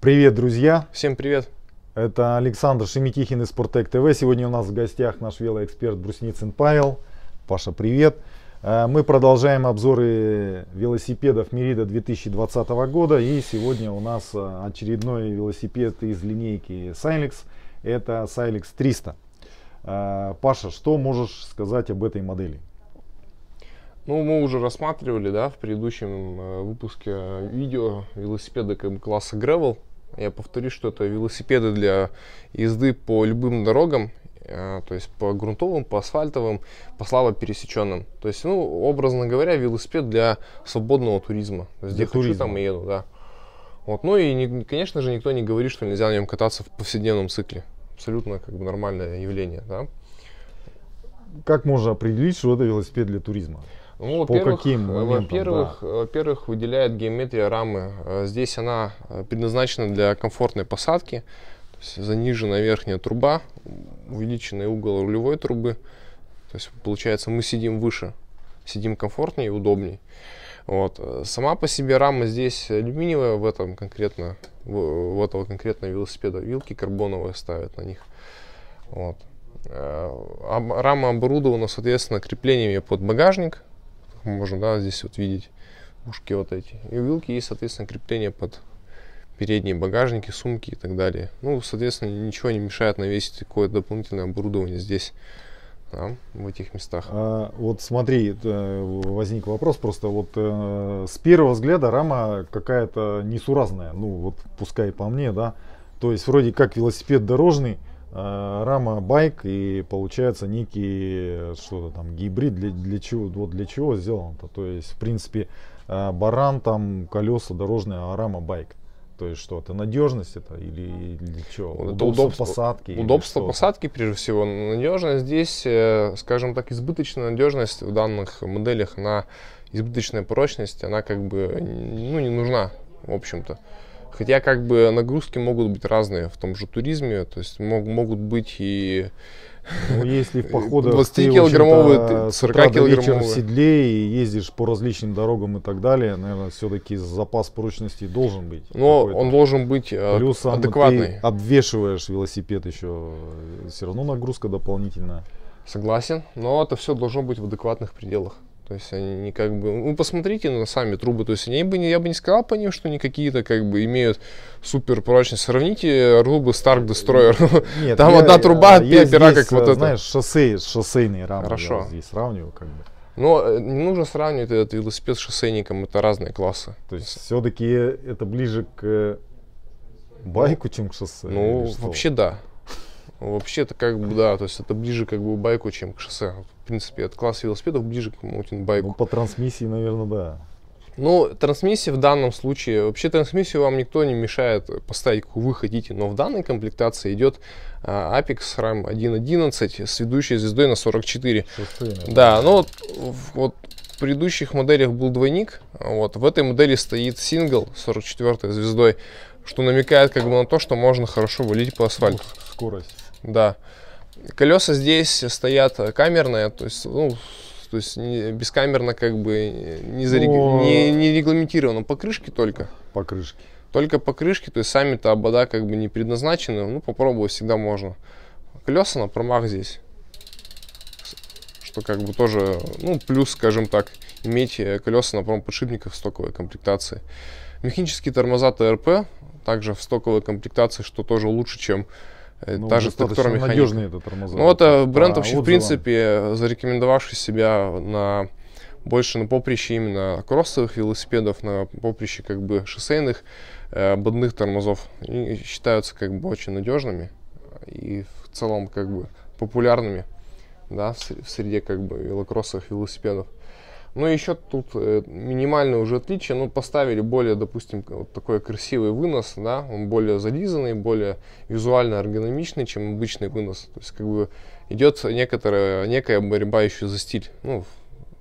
Привет, друзья! Всем привет! Это Александр Шемитихин из Спортек ТВ. Сегодня у нас в гостях наш велоэксперт Брусницын Павел. Паша, привет! Э, мы продолжаем обзоры велосипедов Мерида 2020 года. И сегодня у нас э, очередной велосипед из линейки Silex. Это Silex 300. Э, Паша, что можешь сказать об этой модели? Ну, мы уже рассматривали, да, в предыдущем выпуске видео велосипеды как бы класса Gravel я повторю, что это велосипеды для езды по любым дорогам, э, то есть по грунтовым, по асфальтовым, по слабо пересеченным. То есть, ну, образно говоря, велосипед для свободного туризма. То есть, для где туризма. там и еду, да. Вот. Ну и, конечно же, никто не говорит, что нельзя на нем кататься в повседневном цикле. Абсолютно как бы нормальное явление, да. Как можно определить, что это велосипед для туризма? Ну, По во-первых, каким во-первых, да. во-первых, выделяет геометрия рамы. Э, здесь она э, предназначена для комфортной посадки. То есть занижена верхняя труба, увеличенный угол рулевой трубы. То есть получается мы сидим выше, сидим комфортнее и удобнее. Вот. Сама по себе рама здесь алюминиевая в этом конкретно, в, у этого конкретного велосипеда. Вилки карбоновые ставят на них. Вот. Э, рама оборудована, соответственно, креплениями под багажник, мы можем, да, здесь вот видеть ушки вот эти. И у вилки есть, соответственно, крепление под передние багажники, сумки и так далее. Ну, соответственно, ничего не мешает навесить какое-то дополнительное оборудование здесь, да, в этих местах. А, вот смотри, э, возник вопрос просто. Вот э, с первого взгляда рама какая-то несуразная. Ну, вот пускай по мне, да. То есть вроде как велосипед дорожный, Э, рама байк и получается некий э, что-то там гибрид для, для чего вот для чего сделан то то есть в принципе э, баран там колеса дорожные а рама байк то есть что это надежность это или, для чего это удобство, удобство посадки удобство посадки прежде всего надежность здесь скажем так избыточная надежность в данных моделях на избыточная прочность она как бы ну не нужна в общем-то Хотя как бы нагрузки могут быть разные в том же туризме, то есть мог, могут быть и ну, если в походах 20-килограммовые, 40-килограммовые. в седле и ездишь по различным дорогам и так далее, наверное, все-таки запас прочности должен быть. Но он должен быть э, Плюсом адекватный. Ты обвешиваешь велосипед еще, все равно нагрузка дополнительная. Согласен, но это все должно быть в адекватных пределах. То есть они как бы, ну посмотрите на сами трубы, то есть они бы, не я бы не сказал по ним, что они какие-то как бы имеют супер прочность. Сравните трубы Stark Destroyer, Нет, там я, одна труба, я, я пера как вот э, это. Знаешь, шоссе, шоссейные рамы. Хорошо. Я здесь сравниваю как бы. Но э, не нужно сравнивать этот велосипед с шоссейником, это разные классы. То есть все-таки это ближе к байку, чем к шоссе? Ну, вообще да. Вообще-то как бы, да, то есть это ближе как бы к байку, чем к шоссе. В принципе, от класс велосипедов ближе к маутинг-байку. Ну, по трансмиссии, наверное, да. Ну, трансмиссия в данном случае, вообще трансмиссию вам никто не мешает поставить, какую вы хотите, но в данной комплектации идет а, Apex RAM 1.11 с ведущей звездой на 44. Шестыми, да, да, ну вот, вот в предыдущих моделях был двойник, вот в этой модели стоит сингл 44 звездой, что намекает как бы на то, что можно хорошо валить по асфальту. Скорость. Да. Колеса здесь стоят камерные, то есть, ну, то есть не, бескамерно как бы не, зареги... Но... Ну, не, не регламентировано. Покрышки только. Покрышки. Только покрышки, то есть сами-то обода как бы не предназначены. Ну, попробовать всегда можно. Колеса на промах здесь. Что как бы тоже, ну, плюс, скажем так, иметь э, колеса на пром подшипниках стоковой комплектации. Механические тормоза ТРП также в стоковой комплектации, что тоже лучше, чем Э, ну, Та же структура надежные это тормоза. Ну, это бренд а вообще, отзывам. в принципе, зарекомендовавший себя на больше на поприще именно кроссовых велосипедов, на поприще как бы шоссейных, э, бодных тормозов. И считаются как бы очень надежными и в целом как бы популярными да, в среде как бы велокроссовых велосипедов. Но ну, еще тут э, минимальное уже отличие, ну, поставили более, допустим, вот такой красивый вынос, да, он более зализанный, более визуально эргономичный, чем обычный вынос. То есть, как бы, идет некоторая, некая борьба еще за стиль. Ну,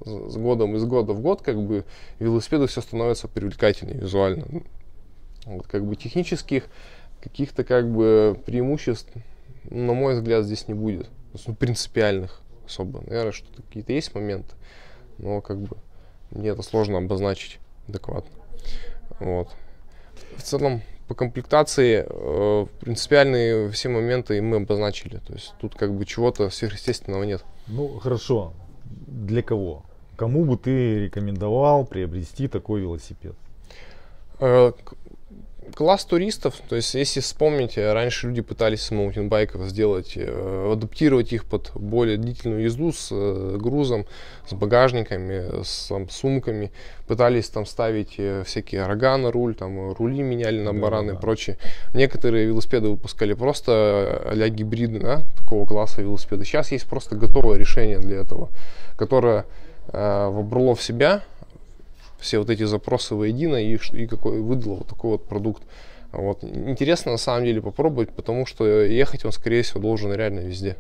с годом, из года в год, как бы, велосипеды все становятся привлекательнее визуально. Вот, как бы, технических каких-то, как бы, преимуществ, на мой взгляд, здесь не будет. Ну, принципиальных особо. Наверное, что-то какие-то есть моменты но как бы мне это сложно обозначить адекватно. Вот. В целом, по комплектации э, принципиальные все моменты мы обозначили. То есть тут как бы чего-то сверхъестественного нет. Ну, хорошо. Для кого? Кому бы ты рекомендовал приобрести такой велосипед? Э, класс туристов, то есть если вспомнить, э, раньше люди пытались самоутинбайков сделать, э, адаптировать их под более длительную езду с э, грузом, с багажниками, с там, сумками, пытались там ставить всякие рога на руль, там рули меняли на бараны да, и прочее. Некоторые велосипеды выпускали просто а-ля гибриды, да, такого класса велосипеда. Сейчас есть просто готовое решение для этого, которое э, вобрало в себя все вот эти запросы воедино и, и какой выдал вот такой вот продукт. Вот. Интересно на самом деле попробовать, потому что ехать он, скорее всего, должен реально везде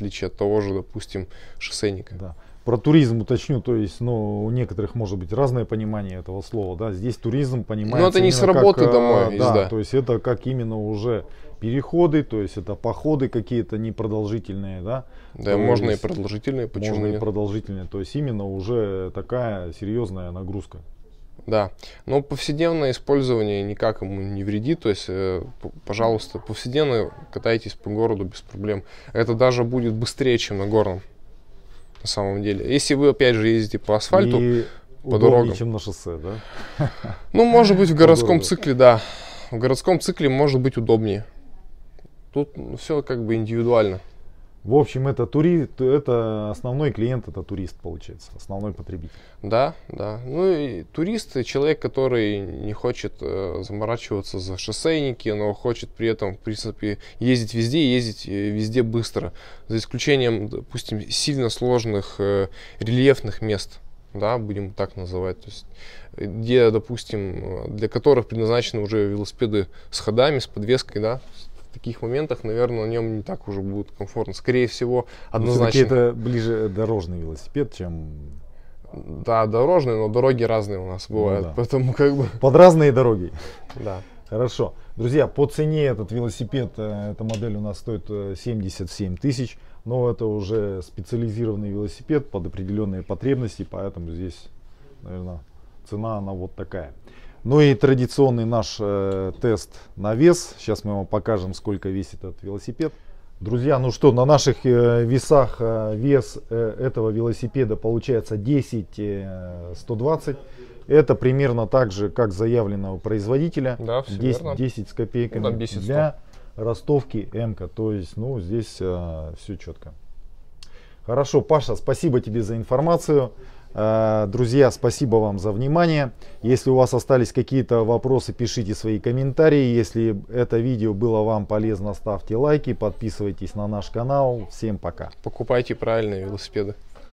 отличие от того же, допустим, шоссейника. Да. Про туризм уточню, то есть, ну, у некоторых может быть разное понимание этого слова, да, здесь туризм понимается... Но это не с работы как, э, домой, да, езда. то есть это как именно уже переходы, то есть это походы какие-то непродолжительные, да? Да, то можно есть, и продолжительные, почему можно нет? и продолжительные, то есть именно уже такая серьезная нагрузка. Да, но повседневное использование никак ему не вредит, то есть, э, пожалуйста, повседневно катайтесь по городу без проблем. Это даже будет быстрее, чем на горном, на самом деле. Если вы, опять же, ездите по асфальту, И по дорогам. чем на шоссе, да? Ну, может быть, в городском цикле, да. В городском цикле может быть удобнее. Тут все как бы индивидуально. В общем, это турист, это основной клиент, это турист получается, основной потребитель. Да, да. Ну и турист, человек, который не хочет э, заморачиваться за шоссейники, но хочет при этом, в принципе, ездить везде, ездить э, везде быстро, за исключением, допустим, сильно сложных э, рельефных мест да, будем так называть, то есть, э, где, допустим, э, для которых предназначены уже велосипеды с ходами, с подвеской, да, в таких моментах, наверное, на нем не так уже будет комфортно. Скорее всего, ну, однозначно. это ближе э, дорожный велосипед, чем да, дорожный, но дороги разные у нас ну бывают, ну, да. поэтому как бы... Под разные дороги. Да. Хорошо. Друзья, по цене этот велосипед, э, эта модель у нас стоит 77 э, тысяч, но это уже специализированный велосипед под определенные потребности, поэтому здесь, наверное, цена она вот такая. Ну и традиционный наш э, тест на вес. Сейчас мы вам покажем, сколько весит этот велосипед. Друзья, ну что, на наших э, весах э, вес э, этого велосипеда получается 10 э, 120. Это примерно так же, как заявленного производителя. Да, все 10, верно. 10 с копейками ну да, 10 для ростовки МК. То есть, ну, здесь э, все четко. Хорошо, Паша, спасибо тебе за информацию. Э, друзья, спасибо вам за внимание. Если у вас остались какие-то вопросы, пишите свои комментарии. Если это видео было вам полезно, ставьте лайки, подписывайтесь на наш канал. Всем пока. Покупайте правильные велосипеды.